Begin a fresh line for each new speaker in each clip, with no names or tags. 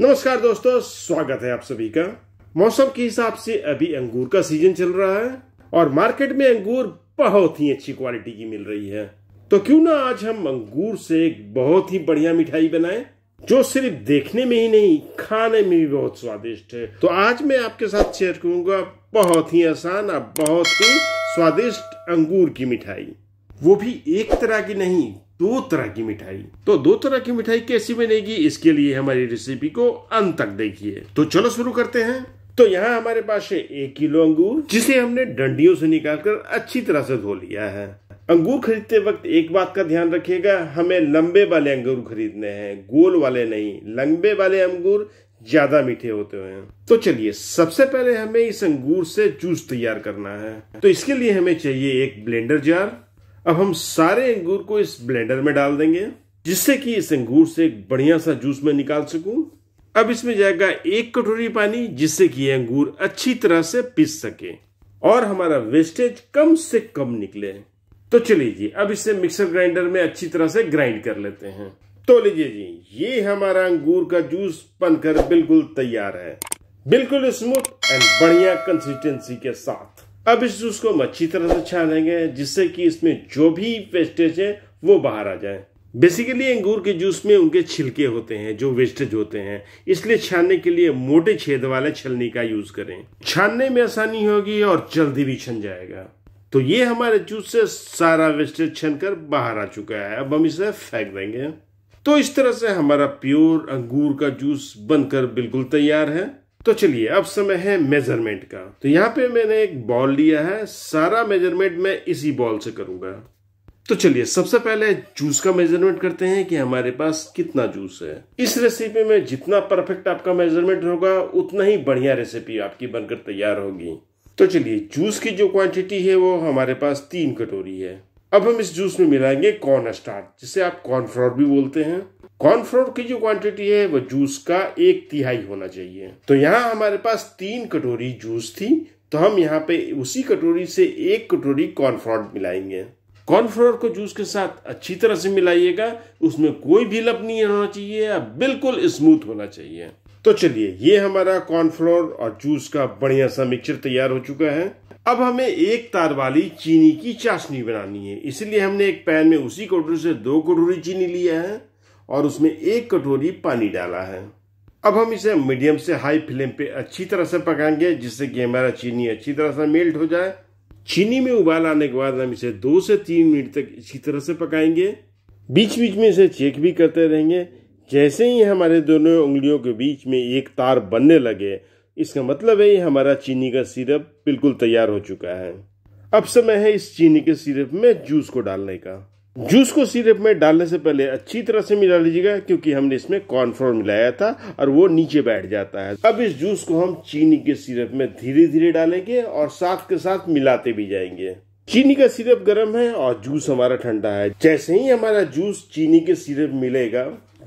नमस्कार दोस्तों स्वागत है आप सभी का मौसम के हिसाब से अभी अंगूर का सीजन चल रहा है और मार्केट में अंगूर बहुत ही अच्छी क्वालिटी की मिल रही है तो क्यों ना आज हम अंगूर से एक बहुत ही बढ़िया मिठाई बनाएं जो सिर्फ देखने में ही नहीं खाने में भी बहुत स्वादिष्ट है तो आज मैं आपके साथ शेयर करूंगा बहुत ही आसान और बहुत ही स्वादिष्ट अंगूर की मिठाई वो भी एक तरह की नहीं दो तरह की मिठाई तो दो तरह की मिठाई कैसी बनेगी इसके लिए हमारी रेसिपी को अंत तक देखिए तो चलो शुरू करते हैं तो यहाँ हमारे पास है एक किलो अंगूर जिसे हमने डंडियों से निकालकर अच्छी तरह से धो लिया है अंगूर खरीदते वक्त एक बात का ध्यान रखिएगा हमें लंबे वाले अंगूर खरीदने हैं गोल वाले नहीं लंबे वाले अंगूर ज्यादा मीठे होते हैं तो चलिए सबसे पहले हमें इस अंगूर से जूस तैयार करना है तो इसके लिए हमें चाहिए एक ब्लेंडर जार अब हम सारे अंगूर को इस ब्लेंडर में डाल देंगे जिससे कि इस अंगूर से एक बढ़िया सा जूस में निकाल सकूं अब इसमें जाएगा एक कटोरी पानी जिससे कि ये अंगूर अच्छी तरह से पीस सके और हमारा वेस्टेज कम से कम निकले तो चलिए जी अब इसे मिक्सर ग्राइंडर में अच्छी तरह से ग्राइंड कर लेते हैं तो लीजिए जी ये हमारा अंगूर का जूस बनकर बिल्कुल तैयार है बिल्कुल स्मूथ एंड बढ़िया कंसिस्टेंसी के साथ अब इस जूस को हम अच्छी तरह से छानेंगे जिससे कि इसमें जो भी वेस्टेज है वो बाहर आ जाए बेसिकली अंगूर के जूस में उनके छिलके होते हैं जो वेस्टेज होते हैं इसलिए छानने के लिए मोटे छेद वाले छलनी का यूज करें छानने में आसानी होगी और जल्दी भी छन जाएगा तो ये हमारे जूस से सारा वेस्टेज छन कर बाहर आ चुका है अब हम इसे फेंक देंगे तो इस तरह से हमारा प्योर अंगूर का जूस बनकर बिल्कुल तैयार है तो चलिए अब समय है मेजरमेंट का तो यहां पे मैंने एक बॉल लिया है सारा मेजरमेंट मैं इसी बॉल से करूंगा तो चलिए सबसे पहले जूस का मेजरमेंट करते हैं कि हमारे पास कितना जूस है इस रेसिपी में जितना परफेक्ट आपका मेजरमेंट होगा उतना ही बढ़िया रेसिपी आपकी बनकर तैयार होगी तो चलिए जूस की जो क्वांटिटी है वो हमारे पास तीन कटोरी है अब हम इस जूस में मिलाएंगे कॉर्न स्टार्ट जिसे आप कॉर्नफ्लोर भी बोलते हैं कॉर्नफ्लोर की जो क्वांटिटी है वह जूस का एक तिहाई होना चाहिए तो यहाँ हमारे पास तीन कटोरी जूस थी तो हम यहाँ पे उसी कटोरी से एक कटोरी कॉर्नफ्लोर मिलाएंगे कॉर्नफ्लोर को जूस के साथ अच्छी तरह से मिलाइएगा उसमें कोई भी लप नहीं होना चाहिए या बिल्कुल स्मूथ होना चाहिए तो चलिए ये हमारा कॉर्नफ्लोर और जूस का बढ़िया सा मिक्सचर तैयार हो चुका है अब हमें एक तार वाली चीनी की चाशनी बनानी है इसलिए हमने एक पैन में उसी कटोरी से दो कटोरी चीनी लिया है और उसमें एक कटोरी पानी डाला है अब हम इसे मीडियम से हाई फ्लेम पे अच्छी तरह से पकाएंगे जिससे कि हमारा चीनी अच्छी तरह से मेल्ट हो जाए चीनी में उबाल आने के बाद हम इसे दो से तीन मिनट तक अच्छी तरह से पकाएंगे बीच बीच में इसे चेक भी करते रहेंगे जैसे ही हमारे दोनों उंगलियों के बीच में एक तार बनने लगे इसका मतलब है हमारा चीनी का सिरप बिल्कुल तैयार हो चुका है अब समय है इस चीनी के सिरप में जूस को डालने का जूस को सिरप में डालने से पहले अच्छी तरह से मिला लीजिएगा क्योंकि हमने इसमें कॉर्नफ्लोर मिलाया था और वो नीचे बैठ जाता है अब इस जूस को हम चीनी के सिरप में धीरे धीरे डालेंगे और साथ के साथ मिलाते भी जाएंगे चीनी का सिरप गर्म है और जूस हमारा ठंडा है जैसे ही हमारा जूस चीनी के सिरप मिलेगा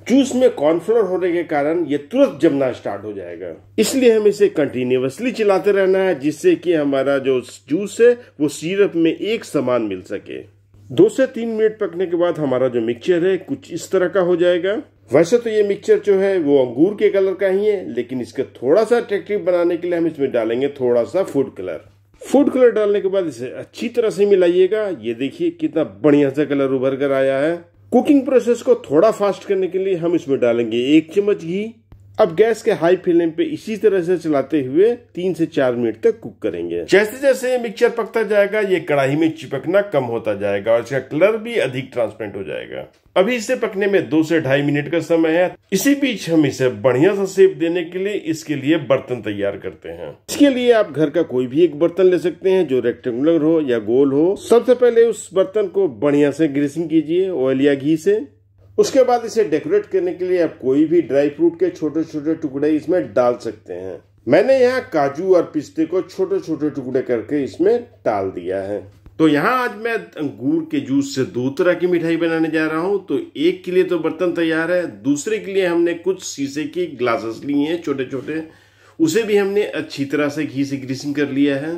जूस में कॉर्नफ्लोर होने के कारण ये तुरंत जमना स्टार्ट हो जाएगा इसलिए हम इसे कंटिन्यूसली चलाते रहना है जिससे कि हमारा जो जूस है वो सिरप में एक समान मिल सके दो से तीन मिनट पकने के बाद हमारा जो मिक्सचर है कुछ इस तरह का हो जाएगा वैसे तो ये मिक्सचर जो है वो अंगूर के कलर का ही है लेकिन इसका थोड़ा सा अट्रेक्टिव बनाने के लिए हम इसमें डालेंगे थोड़ा सा फूड कलर फूड कलर डालने के बाद इसे अच्छी तरह से मिलाइएगा ये देखिए कितना बढ़िया सा कलर उभर कर आया है कुकिंग प्रोसेस को थोड़ा फास्ट करने के लिए हम इसमें डालेंगे एक चम्मच घी अब गैस के हाई फ्लेम पे इसी तरह से चलाते हुए तीन से चार मिनट तक कुक करेंगे जैसे जैसे ये मिक्सचर पकता जाएगा ये कढ़ाई में चिपकना कम होता जाएगा और इसका कलर भी अधिक ट्रांसपेरेंट हो जाएगा अभी इसे पकने में दो से ढाई मिनट का समय है इसी बीच हम इसे बढ़िया सा सेप देने के लिए इसके लिए बर्तन तैयार करते हैं इसके लिए आप घर का कोई भी एक बर्तन ले सकते हैं जो रेक्टेंगुलर हो या गोल हो सबसे पहले उस बर्तन को बढ़िया से ग्रीसिंग कीजिए ऑयल या घी से उसके बाद इसे डेकोरेट करने के लिए आप कोई भी ड्राई फ्रूट के छोटे छोटे टुकड़े इसमें डाल सकते हैं मैंने यहाँ काजू और पिस्ते को छोटे छोटे टुकड़े करके इसमें डाल दिया है तो यहाँ आज मैं अंगूर के जूस से दो तरह की मिठाई बनाने जा रहा हूँ तो एक के लिए तो बर्तन तैयार है दूसरे के लिए हमने कुछ शीशे की ग्लासेस ली हैं छोटे छोटे उसे भी हमने अच्छी तरह से घी से ग्रीसिंग कर लिया है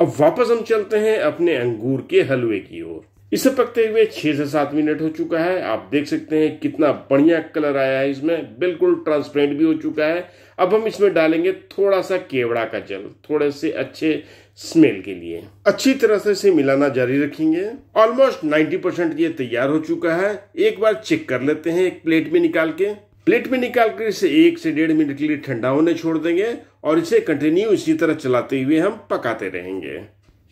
अब वापस हम चलते हैं अपने अंगूर के हलवे की ओर इसे पकते हुए छह से सात मिनट हो चुका है आप देख सकते हैं कितना बढ़िया कलर आया है इसमें बिल्कुल ट्रांसपेरेंट भी हो चुका है अब हम इसमें डालेंगे थोड़ा सा केवड़ा का जल थोड़े से अच्छे स्मेल के लिए अच्छी तरह से इसे मिलाना जारी रखेंगे ऑलमोस्ट 90 परसेंट ये तैयार हो चुका है एक बार चेक कर लेते हैं एक प्लेट में निकाल के प्लेट में निकाल कर इसे एक से डेढ़ मिनट के लिए ठंडा होने छोड़ देंगे और इसे कंटिन्यू इसी तरह चलाते हुए हम पकाते रहेंगे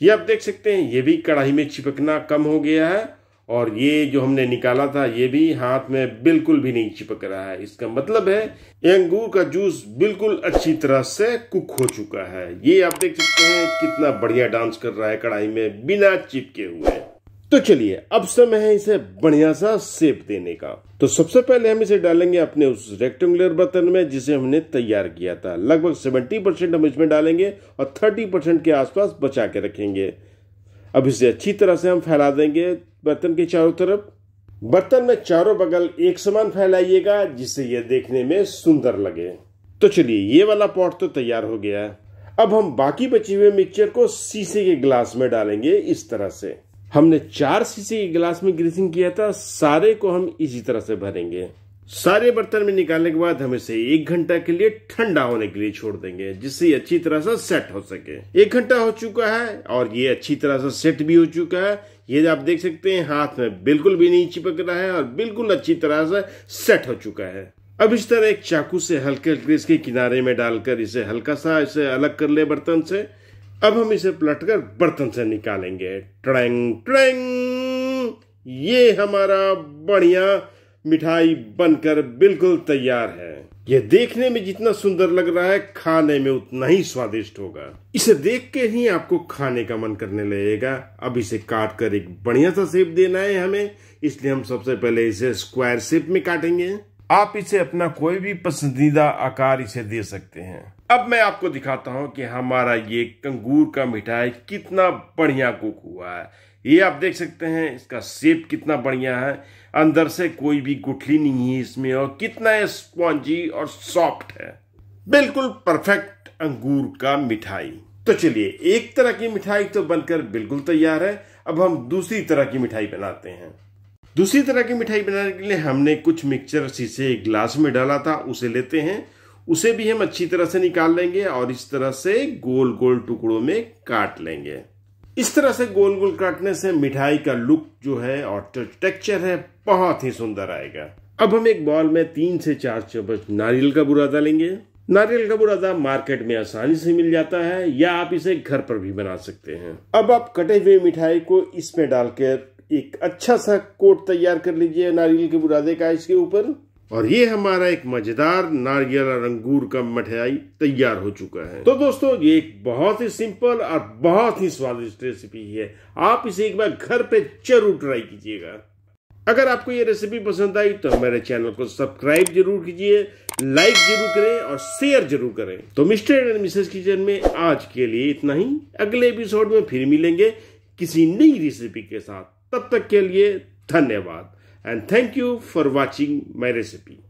ये आप देख सकते हैं ये भी कढ़ाई में चिपकना कम हो गया है और ये जो हमने निकाला था ये भी हाथ में बिल्कुल भी नहीं चिपक रहा है इसका मतलब है ये अंगूर का जूस बिल्कुल अच्छी तरह से कुक हो चुका है ये आप देख सकते हैं कितना बढ़िया डांस कर रहा है कढ़ाई में बिना चिपके हुए तो चलिए अब समय है इसे बढ़िया सा सेप देने का तो सबसे पहले हम इसे डालेंगे अपने उस रेक्टेंगुलर बर्तन में जिसे हमने तैयार किया था लगभग सेवेंटी परसेंट हम इसमें डालेंगे और थर्टी परसेंट के आसपास बचा के रखेंगे अब इसे अच्छी तरह से हम फैला देंगे बर्तन के चारों तरफ बर्तन में चारों बगल एक समान फैलाइएगा जिससे यह देखने में सुंदर लगे तो चलिए ये वाला पॉट तो तैयार हो गया है अब हम बाकी बचे हुए मिक्सचर को शीशे के ग्लास में डालेंगे इस तरह से हमने चार शीशे के गिलास में ग्रीसिंग किया था सारे को हम इसी तरह से भरेंगे सारे बर्तन में निकालने के बाद हम इसे एक घंटा के लिए ठंडा होने के लिए छोड़ देंगे जिससे अच्छी तरह से सेट हो सके एक घंटा हो चुका है और ये अच्छी तरह से सेट भी हो चुका है ये आप देख सकते हैं हाथ में बिल्कुल भी नहीं चिपक रहा है और बिल्कुल अच्छी तरह से सेट हो चुका है अब इस तरह एक चाकू से हल्के हल्के इसके किनारे में डालकर इसे हल्का सा इसे अलग कर ले बर्तन से अब हम इसे पलटकर बर्तन से निकालेंगे ट्रैंग ट्रैंग ये हमारा बढ़िया मिठाई बनकर बिल्कुल तैयार है यह देखने में जितना सुंदर लग रहा है खाने में उतना ही स्वादिष्ट होगा इसे देख के ही आपको खाने का मन करने लगेगा अब इसे काट कर एक बढ़िया सा शेप देना है हमें इसलिए हम सबसे पहले इसे स्क्वायर शेप में काटेंगे आप इसे अपना कोई भी पसंदीदा आकार इसे दे सकते हैं अब मैं आपको दिखाता हूं कि हमारा ये कंगूर का मिठाई कितना बढ़िया कुक हुआ है ये आप देख सकते हैं इसका सेप कितना बढ़िया है अंदर से कोई भी गुठली नहीं है इसमें और कितना स्पॉन्जी और सॉफ्ट है बिल्कुल परफेक्ट अंगूर का मिठाई तो चलिए एक तरह की मिठाई तो बनकर बिल्कुल तैयार है अब हम दूसरी तरह की मिठाई बनाते हैं दूसरी तरह की मिठाई बनाने के लिए हमने कुछ मिक्सचर शीशे ग्लास में डाला था उसे लेते हैं उसे भी हम अच्छी तरह से निकाल लेंगे और इस तरह से गोल गोल टुकड़ों में काट लेंगे इस तरह से गोल गोल काटने से मिठाई का लुक जो है और टेक्सचर है बहुत ही सुंदर आएगा अब हम एक बॉल में तीन से चार चम्मच नारियल का बुरादा लेंगे नारियल का बुरादा मार्केट में आसानी से मिल जाता है या आप इसे घर पर भी बना सकते हैं अब आप कटे हुए मिठाई को इसमें डालकर एक अच्छा सा कोट तैयार कर लीजिए नारियल के बुरादे का इसके ऊपर और ये हमारा एक मजेदार नारियल और अंगूर का मिठाई तैयार हो चुका है तो दोस्तों ये एक बहुत ही सिंपल और बहुत ही स्वादिष्ट रेसिपी है आप इसे एक बार घर पे जरूर ट्राई कीजिएगा अगर आपको ये रेसिपी पसंद आई तो हमारे चैनल को सब्सक्राइब जरूर कीजिए लाइक जरूर करें और शेयर जरूर करें तो मिस्टर एंड मिसेस किचन में आज के लिए इतना ही अगले एपिसोड में फिर मिलेंगे किसी नई रेसिपी के साथ तब तक के लिए धन्यवाद and thank you for watching my recipe.